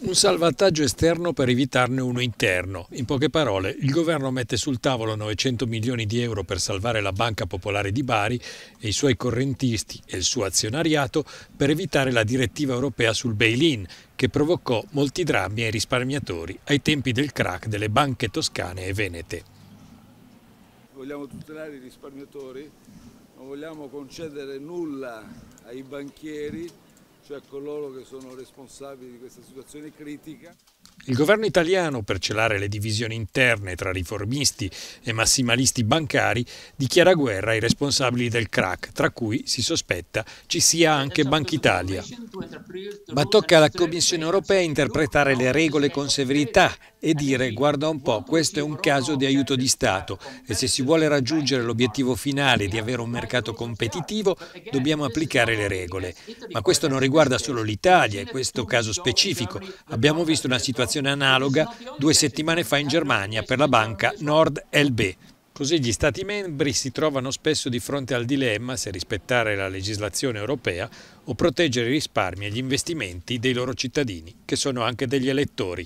Un salvataggio esterno per evitarne uno interno. In poche parole, il governo mette sul tavolo 900 milioni di euro per salvare la Banca Popolare di Bari e i suoi correntisti e il suo azionariato per evitare la direttiva europea sul bail-in, che provocò molti drammi ai risparmiatori ai tempi del crack delle banche toscane e venete. Vogliamo tutelare i risparmiatori, non vogliamo concedere nulla ai banchieri cioè coloro che sono responsabili di questa situazione critica. Il governo italiano, per celare le divisioni interne tra riformisti e massimalisti bancari, dichiara guerra ai responsabili del crack, tra cui si sospetta ci sia anche esatto, Banca Italia. Esatto. Ma tocca alla Commissione europea interpretare le regole con severità e dire guarda un po', questo è un caso di aiuto di Stato e se si vuole raggiungere l'obiettivo finale di avere un mercato competitivo dobbiamo applicare le regole. Ma questo non riguarda solo l'Italia, è questo caso specifico. Abbiamo visto una situazione analoga due settimane fa in Germania per la banca Nord LB. Così gli Stati membri si trovano spesso di fronte al dilemma se rispettare la legislazione europea o proteggere i risparmi e gli investimenti dei loro cittadini, che sono anche degli elettori.